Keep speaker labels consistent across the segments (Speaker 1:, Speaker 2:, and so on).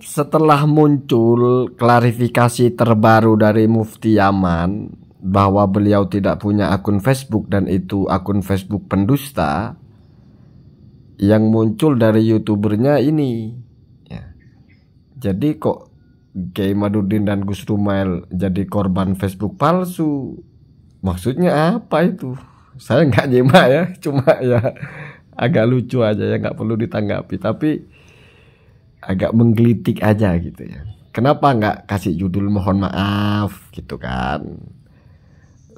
Speaker 1: Setelah muncul klarifikasi terbaru dari Mufti Yaman bahwa beliau tidak punya akun Facebook dan itu akun Facebook pendusta, yang muncul dari youtubernya ini. Ya. Jadi kok Kiai Madudin dan Gus Rumail jadi korban Facebook palsu? Maksudnya apa itu? Saya nggak nyimak ya, cuma ya agak lucu aja ya nggak perlu ditanggapi. Tapi agak menggelitik aja gitu ya kenapa nggak kasih judul mohon maaf gitu kan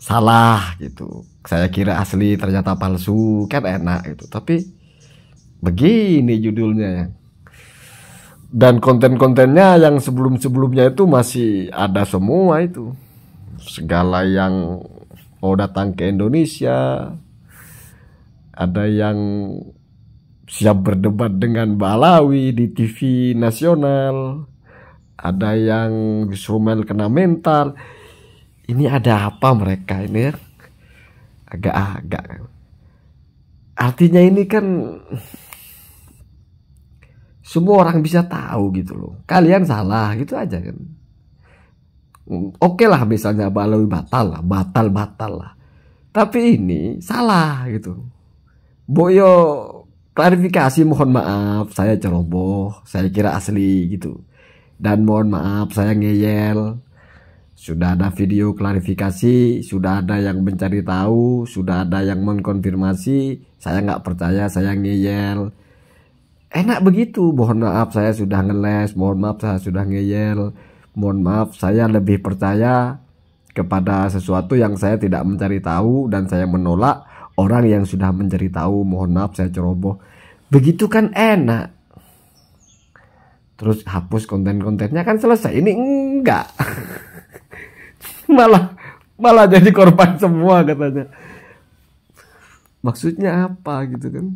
Speaker 1: salah gitu saya kira asli ternyata palsu kan enak gitu tapi begini judulnya ya. dan konten-kontennya yang sebelum-sebelumnya itu masih ada semua itu segala yang mau datang ke Indonesia ada yang siap berdebat dengan Balawi di TV nasional. Ada yang Yusrumel kena mental. Ini ada apa mereka ini ya? Agak-agak. Artinya ini kan semua orang bisa tahu gitu loh. Kalian salah gitu aja kan. Oke lah misalnya Balawi batal lah, batal batal lah. Tapi ini salah gitu. Boyo Klarifikasi mohon maaf, saya ceroboh, saya kira asli gitu. Dan mohon maaf, saya ngeyel. Sudah ada video klarifikasi, sudah ada yang mencari tahu, sudah ada yang mengkonfirmasi, saya nggak percaya, saya ngeyel. Enak begitu, mohon maaf saya sudah ngeles, mohon maaf saya sudah ngeyel, mohon maaf saya lebih percaya kepada sesuatu yang saya tidak mencari tahu dan saya menolak Orang yang sudah mencari tahu, mohon maaf saya ceroboh. Begitu kan enak. Terus hapus konten-kontennya kan selesai. Ini enggak. malah malah jadi korban semua katanya. Maksudnya apa gitu kan?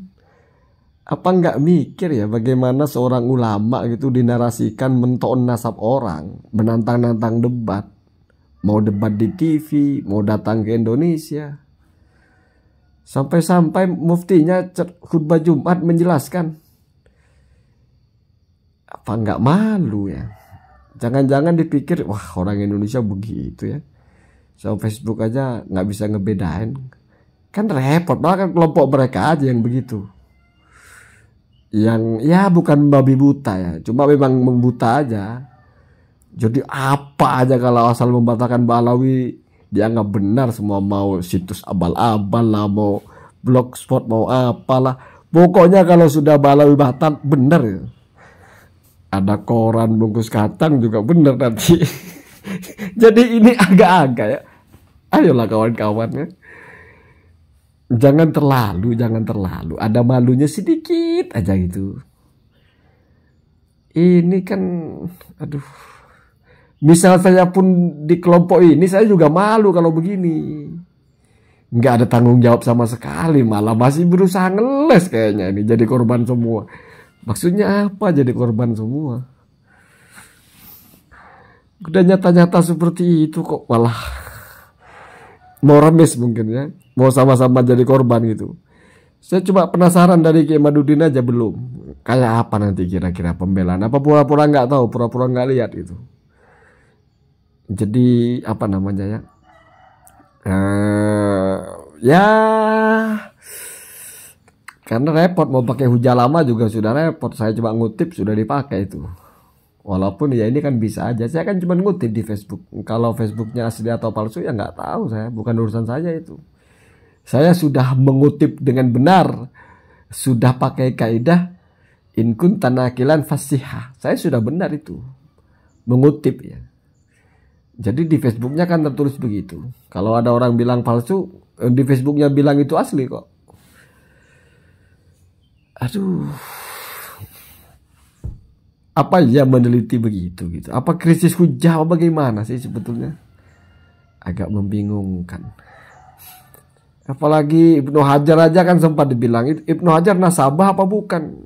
Speaker 1: Apa nggak mikir ya bagaimana seorang ulama gitu dinarasikan menton nasab orang, menantang-nantang debat mau debat di TV, mau datang ke Indonesia. Sampai-sampai muftinya khutbah Jumat menjelaskan. Apa nggak malu ya? Jangan-jangan dipikir, wah orang Indonesia begitu ya. so Facebook aja nggak bisa ngebedain. Kan repot, malah kan kelompok mereka aja yang begitu. Yang ya bukan babi buta ya, cuma memang membuta aja. Jadi apa aja kalau asal membatalkan Balawi dia benar semua mau situs abal-abal lah mau blogspot mau apalah pokoknya kalau sudah balai batan benar ya. ada koran bungkus kacang juga benar nanti jadi ini agak-agak ya ayolah kawan-kawan ya jangan terlalu jangan terlalu ada malunya sedikit aja gitu ini kan aduh Misal saya pun di kelompok ini, saya juga malu kalau begini. Nggak ada tanggung jawab sama sekali, malah masih berusaha ngeles kayaknya ini jadi korban semua. Maksudnya apa jadi korban semua? Udah nyata-nyata seperti itu kok malah mau remis mungkin ya. Mau sama-sama jadi korban gitu. Saya cuma penasaran dari Kiai Madudin aja belum. Kayak apa nanti kira-kira pembelaan? Apa pura-pura nggak tahu, pura-pura nggak lihat itu jadi apa namanya ya uh, ya karena repot mau pakai hujan lama juga sudah repot saya coba ngutip sudah dipakai itu walaupun ya ini kan bisa aja saya kan cuma ngutip di Facebook kalau Facebooknya asli atau palsu ya nggak tahu saya bukan urusan saya itu saya sudah mengutip dengan benar sudah pakai kaidah inkun tanakilan fasiha saya sudah benar itu mengutip ya jadi di Facebooknya kan tertulis begitu. Kalau ada orang bilang palsu, eh, di Facebooknya bilang itu asli kok. Aduh. Apa ya meneliti begitu gitu? Apa krisis hujah bagaimana sih sebetulnya? Agak membingungkan. Apalagi Ibnu Hajar aja kan sempat dibilang Ibnu Hajar nasabah apa bukan?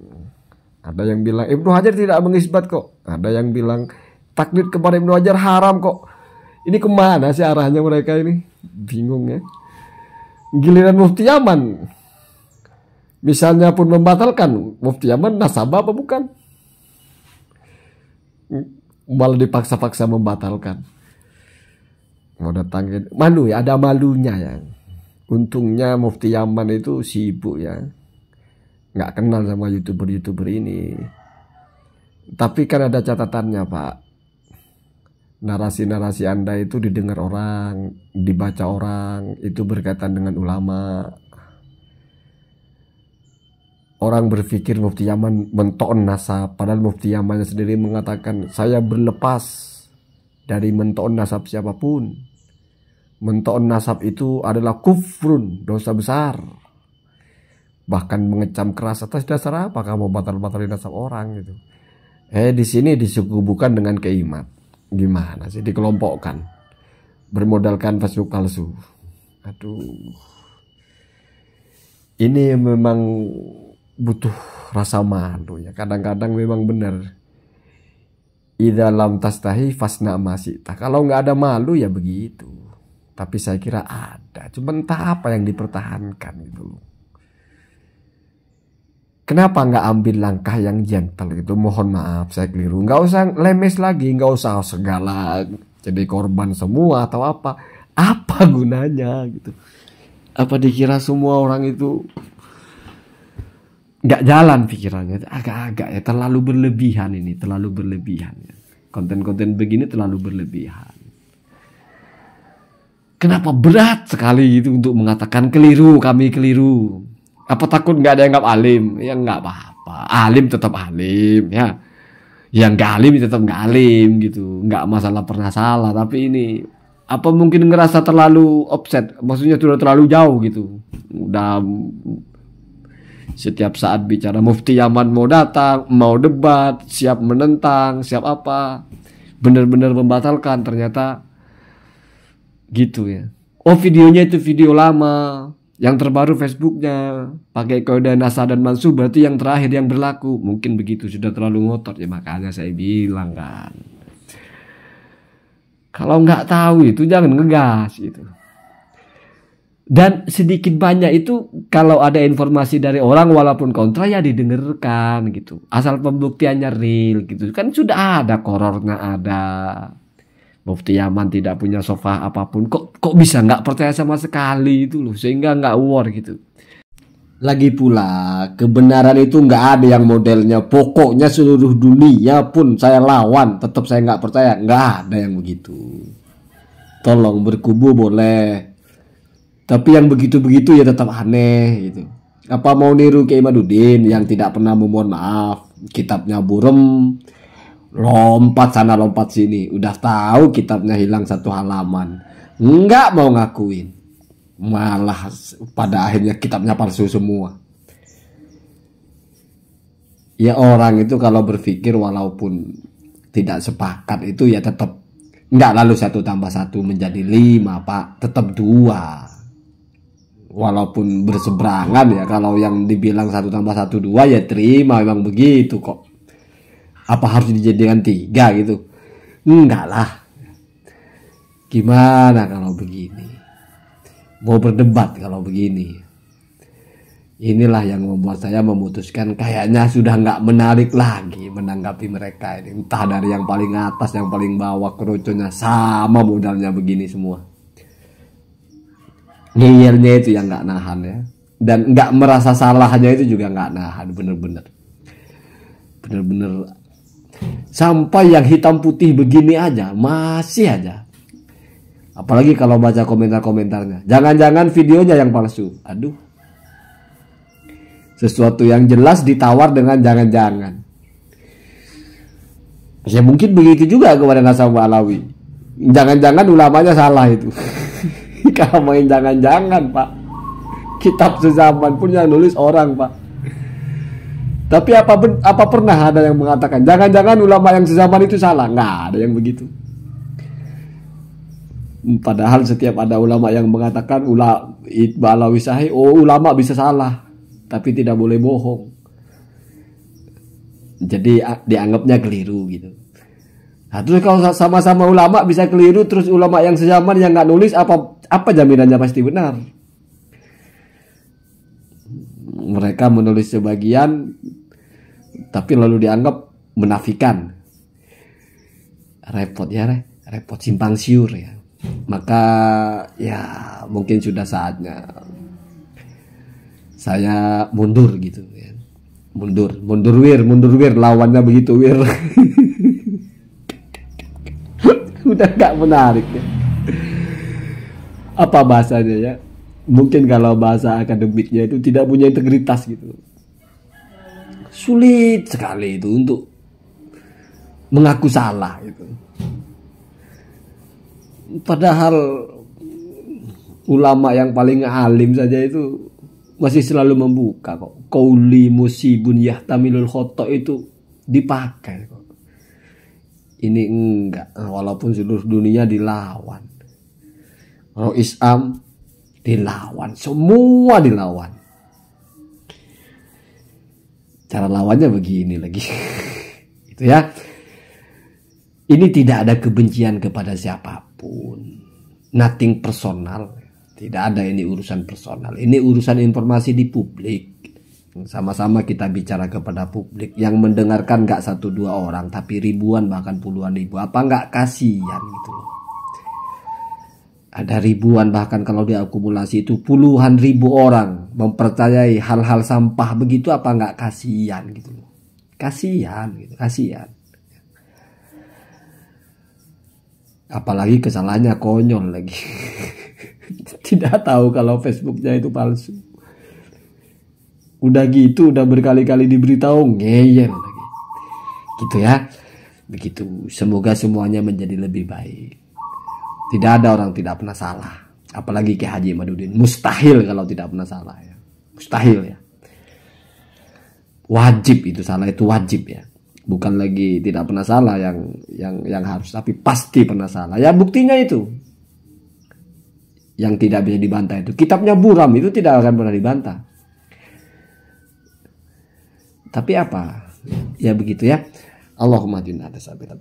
Speaker 1: Ada yang bilang Ibnu Hajar tidak mengisbat kok. Ada yang bilang taklid kepada Ibnu Hajar haram kok. Ini kemana sih arahnya mereka ini? Bingung ya. Giliran Mufti Yaman. Misalnya pun membatalkan. Mufti Yaman nasabah apa bukan? Malah dipaksa-paksa membatalkan. Mau datangin. Malu ya, ada malunya ya. Untungnya Mufti Yaman itu sibuk ya. Nggak kenal sama youtuber-youtuber ini. Tapi kan ada catatannya Pak narasi-narasi Anda itu didengar orang, dibaca orang, itu berkaitan dengan ulama. Orang berpikir Mufti Yaman menton nasab, padahal Mufti yaman sendiri mengatakan, saya berlepas dari menton nasab siapapun. Menton nasab itu adalah kufrun, dosa besar. Bahkan mengecam keras atas dasar apa kamu batal-batalin nasab orang gitu. Eh di sini disuguhkan dengan keimat gimana sih dikelompokkan bermodalkan palsu palsu aduh ini memang butuh rasa malu ya kadang-kadang memang benar idalam tastahi fasna masita kalau nggak ada malu ya begitu tapi saya kira ada cuma entah apa yang dipertahankan gitu loh Kenapa nggak ambil langkah yang gentle gitu? Mohon maaf, saya keliru. Nggak usah lemes lagi, nggak usah segala jadi korban semua atau apa. Apa gunanya gitu? Apa dikira semua orang itu nggak jalan pikirannya? Agak-agak ya, terlalu berlebihan ini, terlalu berlebihan. Ya. Konten-konten begini terlalu berlebihan. Kenapa berat sekali itu untuk mengatakan keliru, kami keliru apa takut nggak ada yang nggak alim? Ya nggak apa-apa. Alim tetap alim ya. Yang nggak alim ya tetap nggak alim gitu. Nggak masalah pernah salah. Tapi ini apa mungkin ngerasa terlalu offset? Maksudnya sudah terlalu jauh gitu. Udah setiap saat bicara mufti Yaman mau datang, mau debat, siap menentang, siap apa. Benar-benar membatalkan ternyata gitu ya. Oh videonya itu video lama, yang terbaru Facebooknya pakai kode NASA dan Mansu berarti yang terakhir yang berlaku mungkin begitu sudah terlalu ngotot ya makanya saya bilang kan kalau nggak tahu itu jangan ngegas gitu dan sedikit banyak itu kalau ada informasi dari orang walaupun kontra ya didengarkan gitu asal pembuktiannya real gitu kan sudah ada korornya ada Mufti Yaman tidak punya sofa apapun kok kok bisa nggak percaya sama sekali itu loh sehingga nggak war gitu lagi pula kebenaran itu nggak ada yang modelnya pokoknya seluruh dunia pun saya lawan tetap saya nggak percaya nggak ada yang begitu tolong berkubu boleh tapi yang begitu-begitu ya tetap aneh gitu apa mau niru Kiai Madudin yang tidak pernah memohon maaf kitabnya burem lompat sana lompat sini udah tahu kitabnya hilang satu halaman nggak mau ngakuin malah pada akhirnya kitabnya palsu semua ya orang itu kalau berpikir walaupun tidak sepakat itu ya tetap nggak lalu satu tambah satu menjadi lima pak tetap dua walaupun berseberangan ya kalau yang dibilang satu tambah satu dua ya terima memang begitu kok apa harus dijadikan tiga gitu enggak lah gimana kalau begini mau berdebat kalau begini inilah yang membuat saya memutuskan kayaknya sudah enggak menarik lagi menanggapi mereka ini entah dari yang paling atas yang paling bawah kerucutnya sama modalnya begini semua ngeyelnya itu yang enggak nahan ya dan enggak merasa salahnya itu juga enggak nahan bener-bener bener-bener Sampai yang hitam putih begini aja, masih aja. Apalagi kalau baca komentar-komentarnya. Jangan-jangan videonya yang palsu. Aduh. Sesuatu yang jelas ditawar dengan jangan-jangan. Ya mungkin begitu juga kepada nasabah Alawi. Jangan-jangan ulamanya salah itu. kalau main jangan-jangan, Pak. Kitab sezaman pun yang nulis orang, Pak. Tapi apa apa pernah ada yang mengatakan jangan-jangan ulama yang sezaman itu salah? Nggak ada yang begitu. Padahal setiap ada ulama yang mengatakan ulama Sahih, oh ulama bisa salah, tapi tidak boleh bohong. Jadi dianggapnya keliru gitu. Nah, terus kalau sama-sama ulama bisa keliru, terus ulama yang sezaman yang nggak nulis apa apa jaminannya pasti benar? Mereka menulis sebagian, tapi lalu dianggap menafikan. Repot ya, re. repot simpang siur ya. Maka ya mungkin sudah saatnya saya mundur gitu ya. Mundur, mundur wir, mundur wir, lawannya begitu wir. Udah gak menarik ya. Apa bahasanya ya? Mungkin kalau bahasa akademiknya itu tidak punya integritas gitu Sulit sekali itu untuk mengaku salah itu. Padahal ulama yang paling alim saja itu masih selalu membuka kok. Kauli musibun yahtamilul khoto itu dipakai kok. Ini enggak, walaupun seluruh dunia dilawan. Roh Islam dilawan, semua dilawan. Cara lawannya begini lagi. itu ya. Ini tidak ada kebencian kepada siapapun. Nothing personal. Tidak ada ini urusan personal. Ini urusan informasi di publik. Sama-sama kita bicara kepada publik. Yang mendengarkan gak satu dua orang. Tapi ribuan bahkan puluhan ribu. Apa nggak kasihan gitu loh ada ribuan bahkan kalau diakumulasi itu puluhan ribu orang mempercayai hal-hal sampah begitu apa nggak kasihan gitu kasihan gitu kasihan apalagi kesalahannya konyol lagi tidak tahu kalau Facebooknya itu palsu udah gitu udah berkali-kali diberitahu ngeyel lagi gitu ya begitu semoga semuanya menjadi lebih baik tidak ada orang tidak pernah salah. Apalagi Ki Haji Madudin. Mustahil kalau tidak pernah salah ya. Mustahil ya. Wajib itu salah itu wajib ya. Bukan lagi tidak pernah salah yang yang yang harus tapi pasti pernah salah. Ya buktinya itu. Yang tidak bisa dibantah itu. Kitabnya Buram itu tidak akan pernah dibantah. Tapi apa? Ya begitu ya. Allahumma ada atas